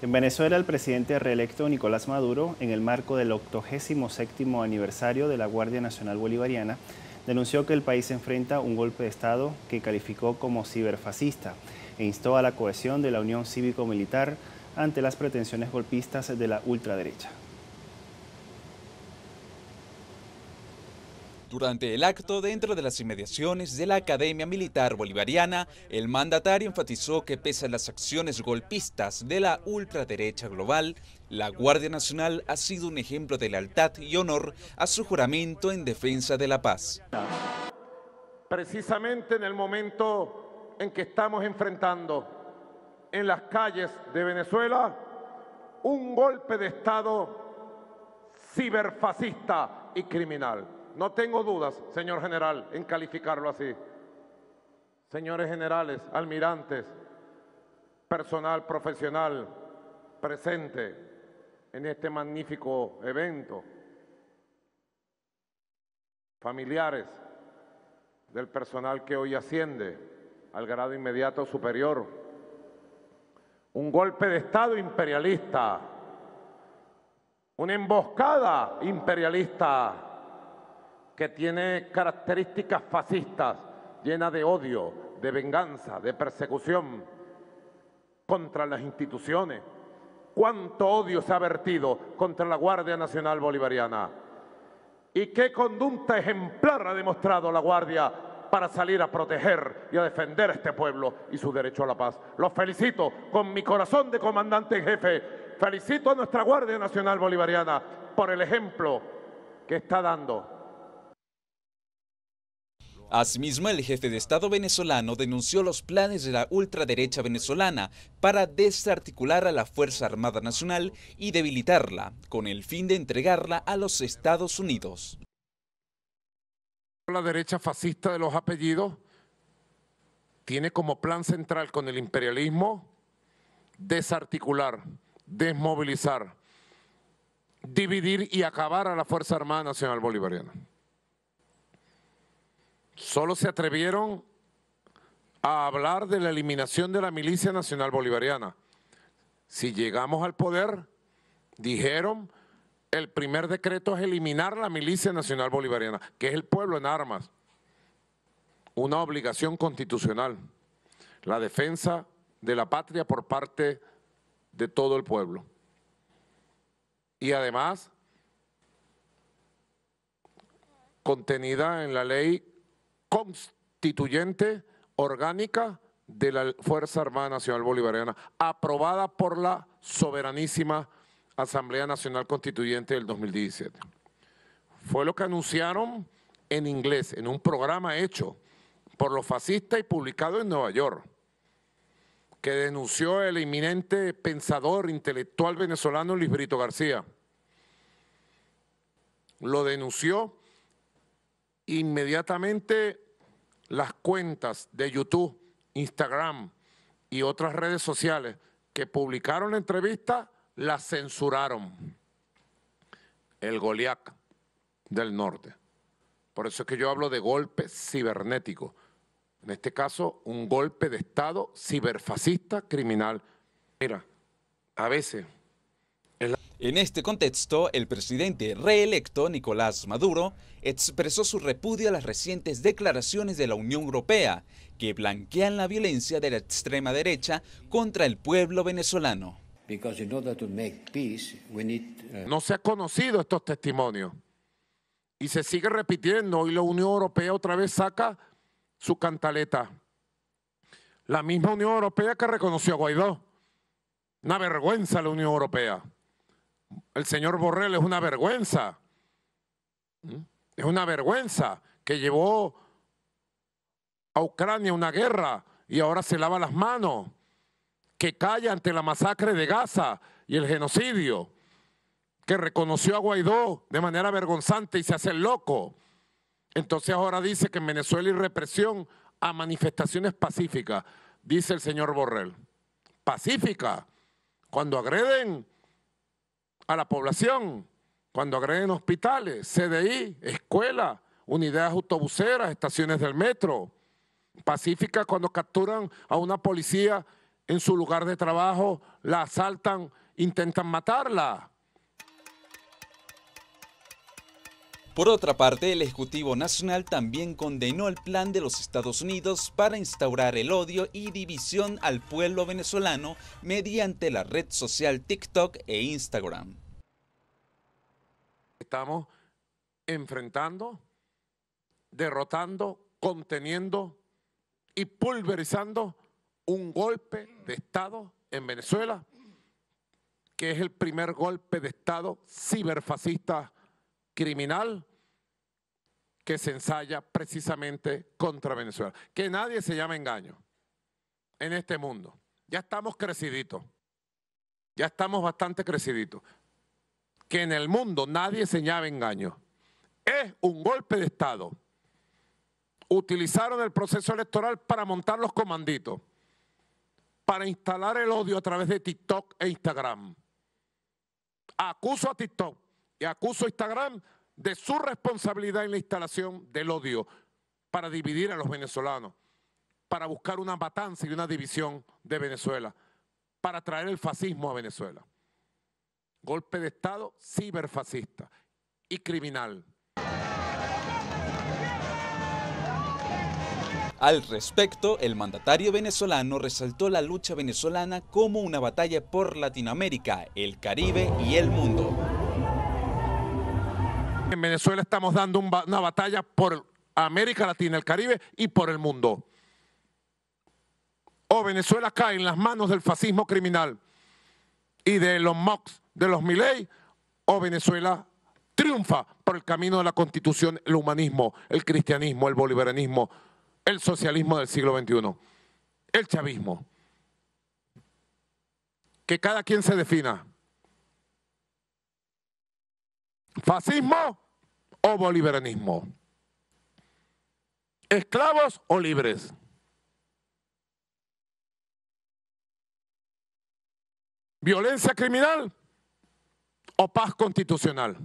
En Venezuela, el presidente reelecto Nicolás Maduro, en el marco del 87 aniversario de la Guardia Nacional Bolivariana, denunció que el país enfrenta un golpe de Estado que calificó como ciberfascista e instó a la cohesión de la Unión Cívico-Militar ante las pretensiones golpistas de la ultraderecha. Durante el acto, dentro de las inmediaciones de la Academia Militar Bolivariana, el mandatario enfatizó que pese a las acciones golpistas de la ultraderecha global, la Guardia Nacional ha sido un ejemplo de lealtad y honor a su juramento en defensa de la paz. Precisamente en el momento en que estamos enfrentando en las calles de Venezuela un golpe de Estado ciberfascista y criminal. No tengo dudas, señor general, en calificarlo así. Señores generales, almirantes, personal profesional presente en este magnífico evento, familiares del personal que hoy asciende al grado inmediato superior, un golpe de Estado imperialista, una emboscada imperialista que tiene características fascistas, llena de odio, de venganza, de persecución contra las instituciones. ¿Cuánto odio se ha vertido contra la Guardia Nacional Bolivariana? ¿Y qué conducta ejemplar ha demostrado la Guardia para salir a proteger y a defender a este pueblo y su derecho a la paz? Los felicito con mi corazón de comandante en jefe. Felicito a nuestra Guardia Nacional Bolivariana por el ejemplo que está dando Asimismo, el jefe de Estado venezolano denunció los planes de la ultraderecha venezolana para desarticular a la Fuerza Armada Nacional y debilitarla, con el fin de entregarla a los Estados Unidos. La derecha fascista de los apellidos tiene como plan central con el imperialismo desarticular, desmovilizar, dividir y acabar a la Fuerza Armada Nacional Bolivariana solo se atrevieron a hablar de la eliminación de la milicia nacional bolivariana. Si llegamos al poder, dijeron, el primer decreto es eliminar la milicia nacional bolivariana, que es el pueblo en armas, una obligación constitucional, la defensa de la patria por parte de todo el pueblo. Y además, contenida en la ley constituyente orgánica de la Fuerza Armada Nacional Bolivariana, aprobada por la soberanísima Asamblea Nacional Constituyente del 2017. Fue lo que anunciaron en inglés, en un programa hecho por los fascistas y publicado en Nueva York, que denunció el inminente pensador intelectual venezolano Luis Brito García. Lo denunció inmediatamente las cuentas de YouTube, Instagram y otras redes sociales que publicaron la entrevista la censuraron. El Goliac del norte. Por eso es que yo hablo de golpe cibernético. En este caso, un golpe de Estado ciberfascista criminal. Mira, a veces en este contexto, el presidente reelecto Nicolás Maduro expresó su repudio a las recientes declaraciones de la Unión Europea que blanquean la violencia de la extrema derecha contra el pueblo venezolano. Uh, no se ha conocido estos testimonios y se sigue repitiendo y la Unión Europea otra vez saca su cantaleta. La misma Unión Europea que reconoció a Guaidó. Una vergüenza la Unión Europea el señor Borrell es una vergüenza. Es una vergüenza que llevó a Ucrania una guerra y ahora se lava las manos, que calla ante la masacre de Gaza y el genocidio, que reconoció a Guaidó de manera vergonzante y se hace loco. Entonces ahora dice que en Venezuela hay represión a manifestaciones pacíficas, dice el señor Borrell. Pacífica. Cuando agreden a la población cuando agreguen hospitales, CDI, escuelas, unidades autobuseras, estaciones del metro. Pacífica cuando capturan a una policía en su lugar de trabajo, la asaltan, intentan matarla. Por otra parte, el Ejecutivo Nacional también condenó el plan de los Estados Unidos para instaurar el odio y división al pueblo venezolano mediante la red social TikTok e Instagram. Estamos enfrentando, derrotando, conteniendo y pulverizando un golpe de Estado en Venezuela, que es el primer golpe de Estado ciberfascista criminal que se ensaya precisamente contra Venezuela. Que nadie se llame engaño en este mundo. Ya estamos creciditos. Ya estamos bastante creciditos. Que en el mundo nadie se llame engaño. Es un golpe de Estado. Utilizaron el proceso electoral para montar los comanditos, para instalar el odio a través de TikTok e Instagram. Acuso a TikTok y acuso a Instagram de su responsabilidad en la instalación del odio para dividir a los venezolanos, para buscar una matanza y una división de Venezuela, para traer el fascismo a Venezuela. Golpe de Estado ciberfascista y criminal. Al respecto, el mandatario venezolano resaltó la lucha venezolana como una batalla por Latinoamérica, el Caribe y el mundo. En Venezuela estamos dando una batalla por América Latina, el Caribe y por el mundo. O Venezuela cae en las manos del fascismo criminal y de los MOX, de los miley, o Venezuela triunfa por el camino de la constitución, el humanismo, el cristianismo, el bolivarianismo, el socialismo del siglo XXI, el chavismo. Que cada quien se defina, ¿Fascismo o bolivarianismo? ¿Esclavos o libres? ¿Violencia criminal o paz constitucional?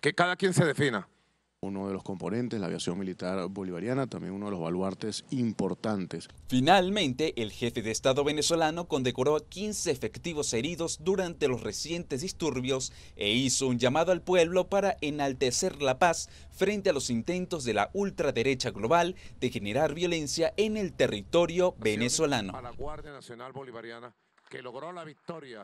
Que cada quien se defina uno de los componentes, la aviación militar bolivariana, también uno de los baluartes importantes. Finalmente, el jefe de Estado venezolano condecoró a 15 efectivos heridos durante los recientes disturbios e hizo un llamado al pueblo para enaltecer la paz frente a los intentos de la ultraderecha global de generar violencia en el territorio venezolano. la Guardia Nacional Bolivariana que logró la victoria